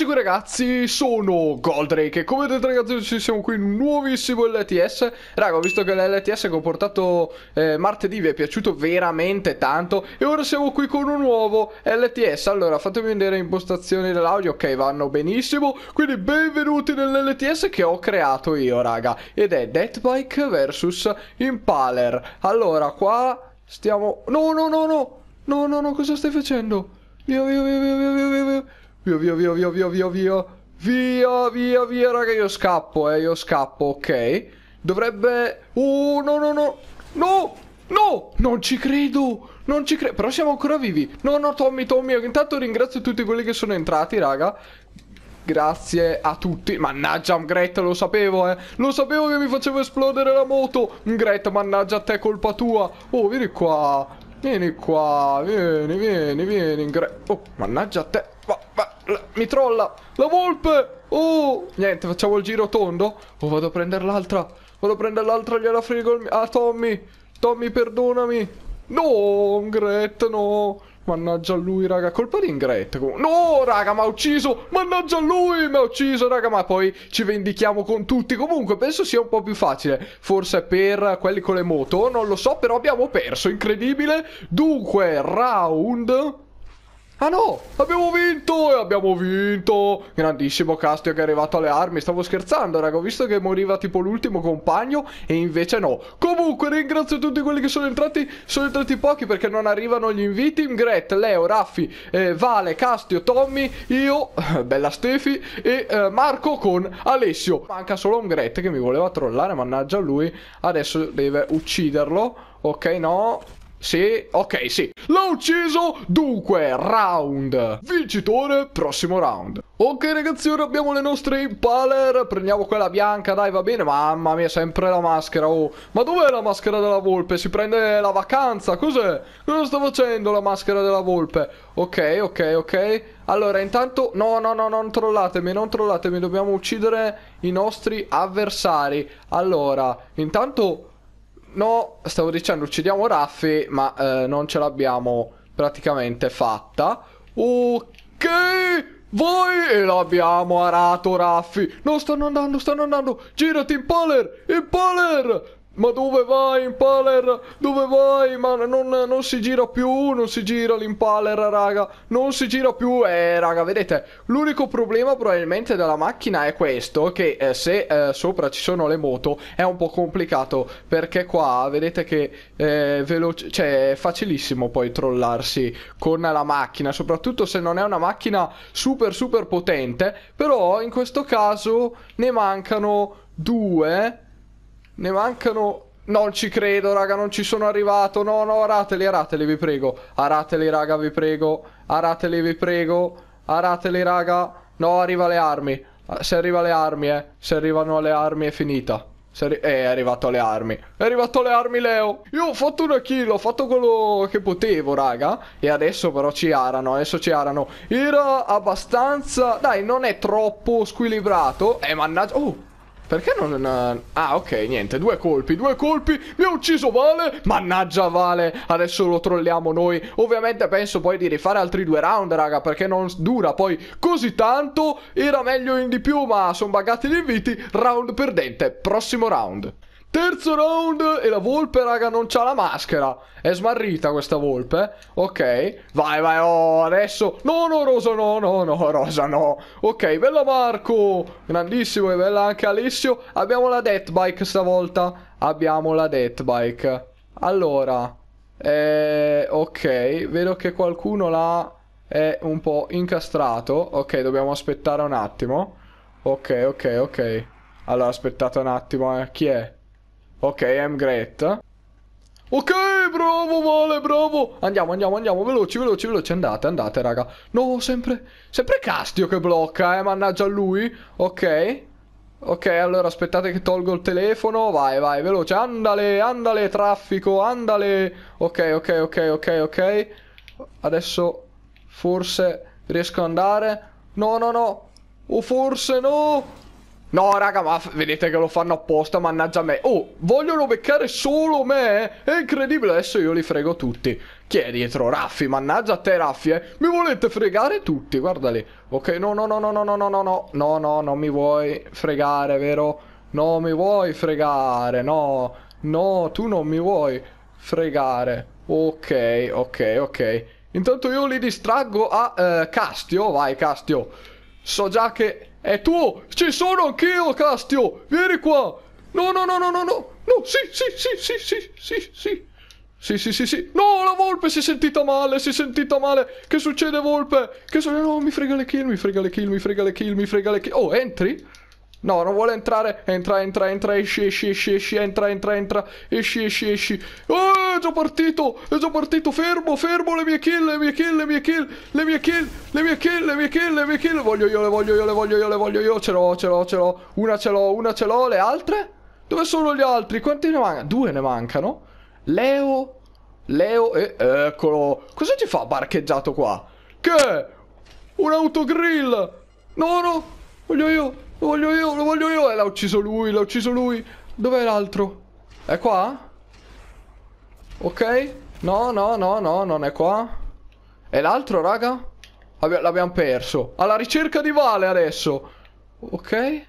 Eccoci qui ragazzi, sono Goldrake e come vedete ragazzi ci siamo qui in un nuovissimo LTS Raga ho visto che l'LTS che ho portato eh, martedì vi è piaciuto veramente tanto E ora siamo qui con un nuovo LTS Allora fatemi vedere le impostazioni dell'audio, ok vanno benissimo Quindi benvenuti nell'LTS che ho creato io raga Ed è Deathbike vs Impaler Allora qua stiamo... No no no no, no no no cosa stai facendo? via via via via via via Via, via, via, via, via, via, via. Via, via, via, raga, io scappo, eh, io scappo, ok. Dovrebbe... Oh, no, no, no. No, no, non ci credo. Non ci credo, però siamo ancora vivi. No, no, Tommy, Tommy, intanto ringrazio tutti quelli che sono entrati, raga. Grazie a tutti. Mannaggia, Greta, lo sapevo, eh. Lo sapevo che mi facevo esplodere la moto. Greta, mannaggia a te, colpa tua. Oh, vieni qua. Vieni qua. Vieni, vieni, vieni. Greta. Oh, mannaggia a te. Mi trolla. La volpe. Oh. Niente, facciamo il giro tondo. Oh, vado a prendere l'altra. Vado a prendere l'altra, gliela frigo il... Ah, Tommy. Tommy, perdonami. No, Ingret no. Mannaggia lui, raga. Colpa di Ingret. No, raga, mi ha ucciso. Mannaggia lui, mi ha ucciso, raga. Ma poi ci vendichiamo con tutti. Comunque, penso sia un po' più facile. Forse per quelli con le moto. Non lo so, però abbiamo perso. Incredibile. Dunque, round... Ah no, abbiamo vinto e abbiamo vinto Grandissimo Castio che è arrivato alle armi Stavo scherzando raga, ho visto che moriva tipo l'ultimo compagno E invece no Comunque ringrazio tutti quelli che sono entrati Sono entrati pochi perché non arrivano gli inviti Gret, Leo, Raffi, eh, Vale, Castio, Tommy Io, bella Stefi E eh, Marco con Alessio Manca solo un Gret che mi voleva trollare Mannaggia lui Adesso deve ucciderlo Ok no sì, ok, sì. L'ho ucciso! Dunque, round. Vincitore, prossimo round. Ok ragazzi, ora abbiamo le nostre impaler. Prendiamo quella bianca, dai, va bene. Mamma mia, sempre la maschera, oh. Ma dov'è la maschera della volpe? Si prende la vacanza, cos'è? Cosa sta facendo la maschera della volpe? Ok, ok, ok. Allora, intanto... No, no, no, non trollatemi, non trollatemi. Dobbiamo uccidere i nostri avversari. Allora, intanto... No, stavo dicendo uccidiamo Raffi, ma eh, non ce l'abbiamo praticamente fatta. Ok, voi e l'abbiamo arato Raffi. No, stanno andando, stanno andando. Girati, Impaler, Impaler. Ma dove vai, Impaler? Dove vai? Ma non, non, si gira più, non si gira l'Impaler, raga. Non si gira più. Eh, raga, vedete, l'unico problema probabilmente della macchina è questo, che eh, se eh, sopra ci sono le moto è un po' complicato, perché qua vedete che eh, veloce, cioè, è facilissimo poi trollarsi con la macchina, soprattutto se non è una macchina super super potente, però in questo caso ne mancano due ne mancano... Non ci credo, raga, non ci sono arrivato. No, no, arateli, arateli, vi prego. Arateli, raga, vi prego. Arateli, vi prego. Arateli, raga. No, arriva le armi. Ah, se arriva le armi, eh. Se arrivano le armi è finita. Arri eh, è arrivato alle armi. È arrivato alle armi, Leo. Io ho fatto una kill, ho fatto quello che potevo, raga. E adesso però ci arano, adesso ci arano. Era abbastanza... Dai, non è troppo squilibrato. Eh, mannaggia... Oh, perché non... Ah, ok, niente. Due colpi, due colpi. Mi ha ucciso Vale. Mannaggia Vale. Adesso lo trolliamo noi. Ovviamente penso poi di rifare altri due round, raga. Perché non dura poi così tanto. Era meglio in di più, ma sono buggati gli inviti. Round perdente. Prossimo round. Terzo round e la volpe, raga, non c'ha la maschera. È smarrita questa volpe. Ok, vai, vai, oh, adesso. No, no, Rosa, no, no, no, Rosa, no. Ok, bella Marco. Grandissimo e bella anche Alessio. Abbiamo la death bike stavolta. Abbiamo la death bike. Allora, eh, ok, vedo che qualcuno là è eh, un po' incastrato. Ok, dobbiamo aspettare un attimo. Ok, ok, ok. Allora, aspettate un attimo, eh. Chi è? Ok, I'm great. Ok, bravo Vale, bravo Andiamo, andiamo, andiamo, veloci, veloci, veloci Andate, andate, raga No, sempre, sempre Castio che blocca, eh Mannaggia lui Ok Ok, allora aspettate che tolgo il telefono Vai, vai, veloce Andale, andale, traffico, andale Ok, ok, ok, ok, ok Adesso forse riesco ad andare No, no, no O forse no No, raga, ma vedete che lo fanno apposta, mannaggia me. Oh, vogliono beccare solo me? È incredibile, adesso io li frego tutti. Chi è dietro? Raffi, mannaggia te, Raffi, eh. Mi volete fregare tutti, guarda lì. Ok, no, no, no, no, no, no, no, no, no, no, no, non mi vuoi fregare, vero? Non mi vuoi fregare, no. No, tu non mi vuoi fregare. Ok, ok, ok. Intanto io li distraggo a eh, Castio, vai Castio. So già che e tu, ci sono anch'io, Castio! Vieni qua! No, no, no, no, no, no! No, sì, sì, sì, sì, sì, sì, sì! Sì, sì, sì, sì. No, la volpe si è sentita male, si è sentita male. Che succede, volpe? Che succede? No, mi frega le kill, mi frega le kill, mi frega le kill, mi frega le kill. Oh, entri? No, non vuole entrare. Entra, entra, entra, esci, esci, esci, esci, entra, entra, entra, esci, esci, esci. Oh, è già partito, è già partito, fermo, fermo, le mie kill, le mie kill, le mie kill, le mie kill, le mie kill, le mie kill, le mie kill. Voglio io, le voglio io, le voglio io, le voglio io. Ce l'ho, ce l'ho, ce l'ho. Una ce l'ho, una ce l'ho, le altre? Dove sono gli altri? Quanti ne mancano? Due ne mancano. Leo, Leo e... eccolo. Cosa ci fa parcheggiato qua? Che? Un autogrill! No, no, voglio io. Lo voglio io, lo voglio io. E eh, l'ha ucciso lui, l'ha ucciso lui. Dov'è l'altro? È qua? Ok. No, no, no, no, non è qua. E l'altro, raga? L'abbiamo perso. Alla ricerca di Vale adesso. Ok.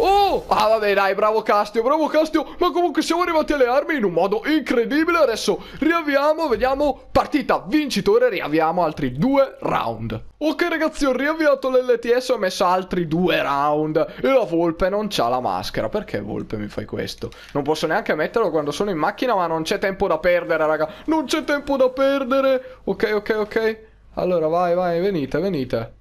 Oh, ah vabbè dai, bravo Castio, bravo Castio Ma comunque siamo arrivati alle armi in un modo incredibile Adesso riavviamo, vediamo Partita vincitore, riavviamo altri due round Ok ragazzi, ho riavviato l'LTS, ho messo altri due round E la Volpe non c'ha la maschera Perché Volpe mi fai questo? Non posso neanche metterlo quando sono in macchina Ma non c'è tempo da perdere raga Non c'è tempo da perdere Ok, ok, ok Allora vai, vai, venite, venite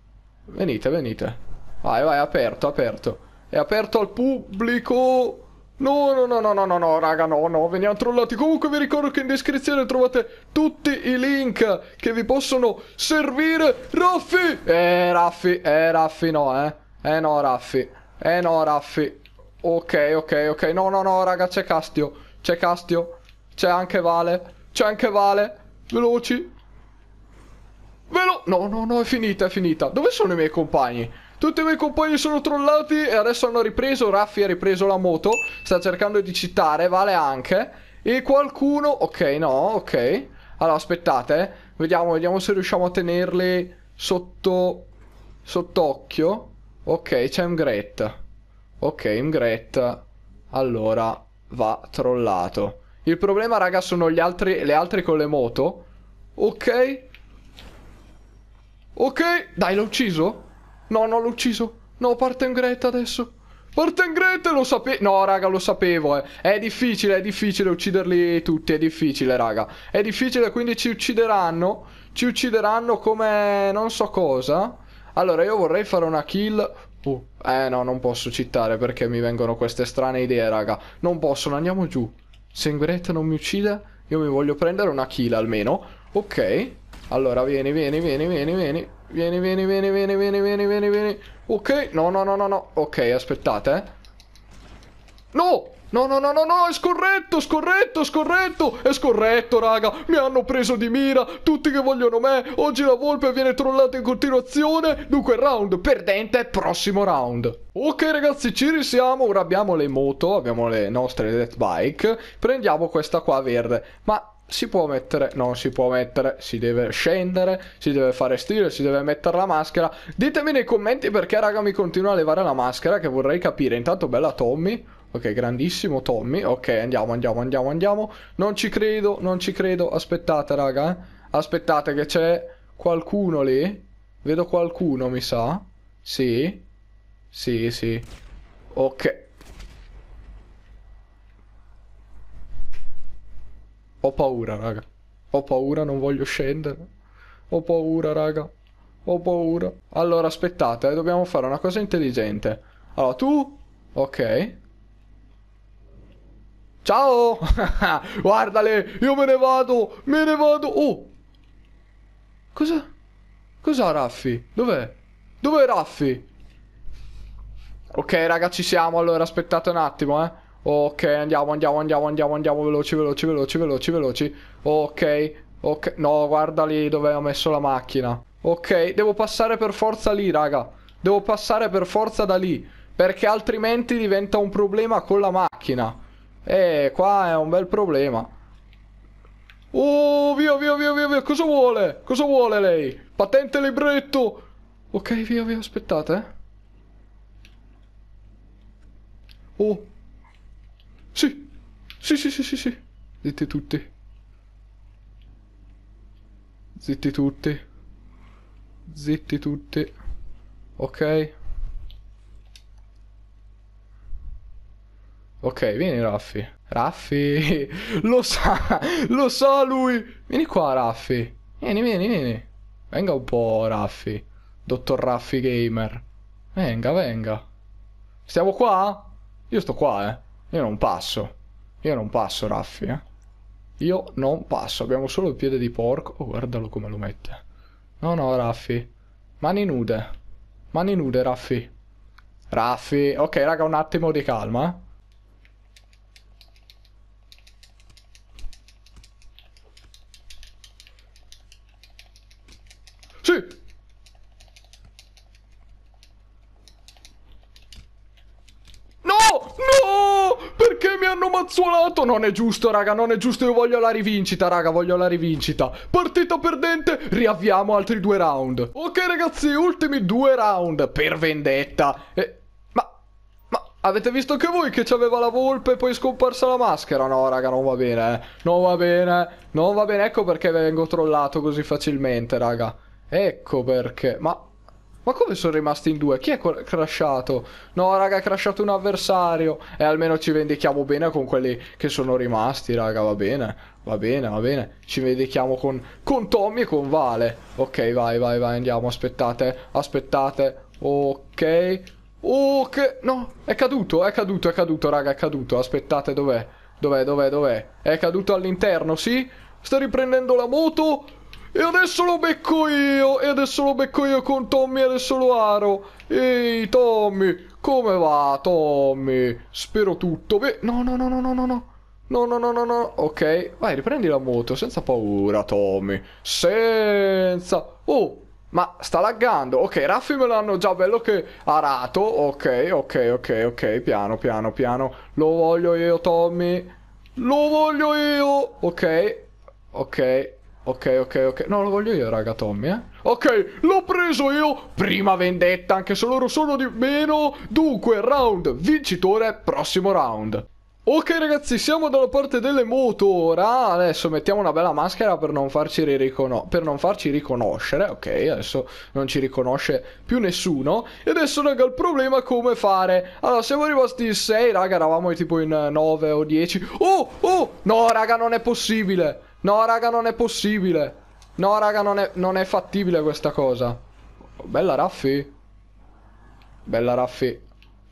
Venite, venite Vai, vai, aperto, aperto è aperto al pubblico. No, no, no, no, no, no, no, raga, no, no, veniamo trollati. Comunque vi ricordo che in descrizione trovate tutti i link che vi possono servire. Raffi! Eh, Raffi, eh, Raffi, no, eh. Eh, no, Raffi. Eh, no, Raffi. Ok, ok, ok. No, no, no, raga, c'è Castio. C'è Castio. C'è anche Vale. C'è anche Vale. Veloci. Velo... No, no, no, è finita, è finita. Dove sono i miei compagni? Tutti i miei compagni sono trollati e adesso hanno ripreso, Raffi ha ripreso la moto, sta cercando di citare, vale anche. E qualcuno... Ok, no, ok. Allora, aspettate, eh. vediamo, vediamo se riusciamo a tenerli sotto... sott'occhio. Ok, c'è Mgret. Ok, Mgret. Allora, va trollato. Il problema, raga, sono gli altri, le altre con le moto. Ok. Ok, dai, l'ho ucciso. No, no, l'ho ucciso. No, parte in gretta adesso. Parte in gretta, lo sapevo. No, raga, lo sapevo, eh. È difficile, è difficile ucciderli tutti, è difficile, raga. È difficile, quindi ci uccideranno. Ci uccideranno come non so cosa. Allora, io vorrei fare una kill... Uh, eh no, non posso citare perché mi vengono queste strane idee, raga. Non possono, andiamo giù. Se in gretta non mi uccide, io mi voglio prendere una kill almeno. Ok. Allora, vieni, vieni, vieni, vieni, vieni. Vieni, vieni, vieni, vieni, vieni, vieni, vieni, vieni. Ok, no, no, no, no, no. Ok, aspettate, eh. No! No, no, no, no, no, è scorretto, scorretto, scorretto, è scorretto, raga, mi hanno preso di mira, tutti che vogliono me, oggi la volpe viene trollata in continuazione, dunque round perdente, prossimo round. Ok ragazzi, ci risiamo, ora abbiamo le moto, abbiamo le nostre death bike, prendiamo questa qua verde, ma si può mettere, non si può mettere, si deve scendere, si deve fare stile, si deve mettere la maschera. Ditemi nei commenti perché raga mi continua a levare la maschera che vorrei capire. Intanto bella Tommy. Ok, grandissimo Tommy. Ok, andiamo, andiamo, andiamo, andiamo. Non ci credo, non ci credo. Aspettate, raga. Eh. Aspettate che c'è qualcuno lì. Vedo qualcuno, mi sa. Sì. Sì, sì. Ok. Ho paura, raga. Ho paura, non voglio scendere. Ho paura, raga. Ho paura. Allora, aspettate, eh. dobbiamo fare una cosa intelligente. Allora, tu... Ok. Ciao! Guardale, io me ne vado, me ne vado. Oh! Cosa? Cos'ha Raffi? Dov'è? Dov'è Raffi? Ok, raga, ci siamo. Allora, aspettate un attimo, eh. Ok, andiamo, andiamo, andiamo, andiamo, andiamo, veloci, veloci, veloci, veloci, veloci. Ok, ok. No, guarda lì dove ho messo la macchina. Ok, devo passare per forza lì, raga. Devo passare per forza da lì. Perché altrimenti diventa un problema con la macchina. Eh, qua è un bel problema. Oh, via, via, via, via, via. Cosa vuole? Cosa vuole lei? Patente libretto. Ok, via, via, aspettate, eh. Oh. Sì. Sì, sì, sì, sì, sì. Zitti tutti. Zitti tutti. Zitti tutti. Ok. Ok, vieni Raffi. Raffi, lo sa, lo sa lui. Vieni qua Raffi. Vieni, vieni, vieni. Venga un po' Raffi. Dottor Raffi Gamer. Venga, venga. Stiamo qua? Io sto qua, eh. Io non passo. Io non passo Raffi, eh. Io non passo. Abbiamo solo il piede di porco. Oh, guardalo come lo mette. No, no, Raffi. Mani nude. Mani nude, Raffi. Raffi. Ok, raga, un attimo di calma, eh. spazzolato. Non è giusto, raga, non è giusto. Io voglio la rivincita, raga, voglio la rivincita. Partita perdente, riavviamo altri due round. Ok, ragazzi, ultimi due round per vendetta. E... Ma... Ma avete visto anche voi che c'aveva la volpe e poi è scomparsa la maschera? No, raga, non va bene, eh. Non va bene, non va bene. Ecco perché vengo trollato così facilmente, raga. Ecco perché. Ma... Ma come sono rimasti in due? Chi è crashato? No, raga, è crashato un avversario. E almeno ci vendichiamo bene con quelli che sono rimasti, raga, va bene. Va bene, va bene. Ci vendichiamo con, con Tommy e con Vale. Ok, vai, vai, vai, andiamo, aspettate, aspettate. Ok. Ok. No, è caduto, è caduto, è caduto, raga, è caduto. Aspettate, dov'è? Dov'è, dov'è, dov'è? È caduto all'interno, sì? Sta riprendendo la moto? E adesso lo becco io. E adesso lo becco io con Tommy adesso lo aro. Ehi, Tommy. Come va, Tommy? Spero tutto. Beh, no, no, no, no, no, no, no. No, no, no, no, no. Ok. Vai, riprendi la moto. Senza paura, Tommy. Senza... Oh, ma sta laggando. Ok, Raffi me l'hanno già bello che arato. Ok, ok, ok, ok. Piano, piano, piano. Lo voglio io, Tommy. Lo voglio io. Ok. Ok. Ok, ok, ok. No, lo voglio io, raga, Tommy, eh. Ok, l'ho preso io. Prima vendetta, anche se loro sono di meno. Dunque, round vincitore, prossimo round. Ok ragazzi, siamo dalla parte delle moto ora, adesso mettiamo una bella maschera per non, farci, per non, farci riconoscere, ok, adesso non ci riconosce più nessuno, e adesso raga il problema è come fare, allora siamo rimasti in 6, raga, eravamo tipo in 9 o 10, oh, oh, no raga non è possibile, No, raga, non è possibile. No, raga, non è, non è fattibile questa cosa. Bella Raffi. Bella Raffi.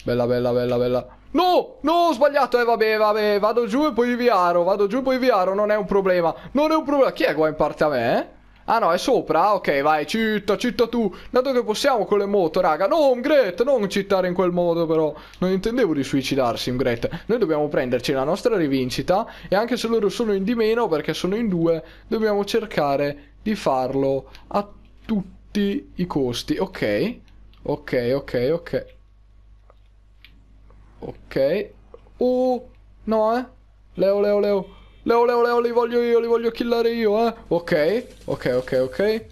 Bella, bella, bella, bella. No, no, ho sbagliato, eh vabbè, vabbè, vado giù e poi viaro, vado giù e poi viaro, non è un problema, non è un problema, chi è qua in parte a me, eh? Ah no, è sopra? Ah, ok, vai, citta, citta tu. Dato che possiamo con le moto, raga. No, Umgret, non cittare in quel modo però. Non intendevo di suicidarsi, Umgret. Noi dobbiamo prenderci la nostra rivincita e anche se loro sono in di meno, perché sono in due, dobbiamo cercare di farlo a tutti i costi. Ok, ok, ok, ok. Ok. Oh, no, eh. Leo, Leo, Leo. Leo, Leo, Leo, li voglio io, li voglio killare io, eh. Ok, ok, ok, ok.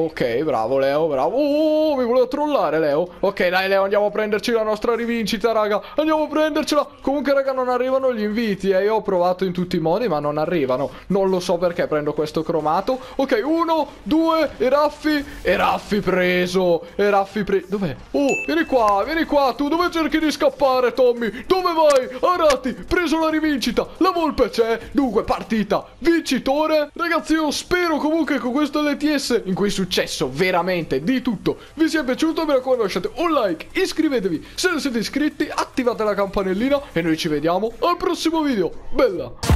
Ok, bravo Leo, bravo. Oh, mi voleva trollare Leo. Ok, dai Leo, andiamo a prenderci la nostra rivincita, raga. Andiamo a prendercela. Comunque, raga, non arrivano gli inviti. Eh, io ho provato in tutti i modi, ma non arrivano. Non lo so perché prendo questo cromato. Ok, uno, due, e Raffi. E Raffi preso. E Raffi preso. Dov'è? Oh, vieni qua, vieni qua. Tu dove cerchi di scappare, Tommy? Dove vai? Arati, preso la rivincita. La volpe c'è. Dunque, partita. Vincitore. Ragazzi, io spero comunque che con questo LTS in cui succede successo veramente di tutto. Vi sia piaciuto, mi raccomando lasciate un like, iscrivetevi se non siete iscritti, attivate la campanellina e noi ci vediamo al prossimo video. Bella!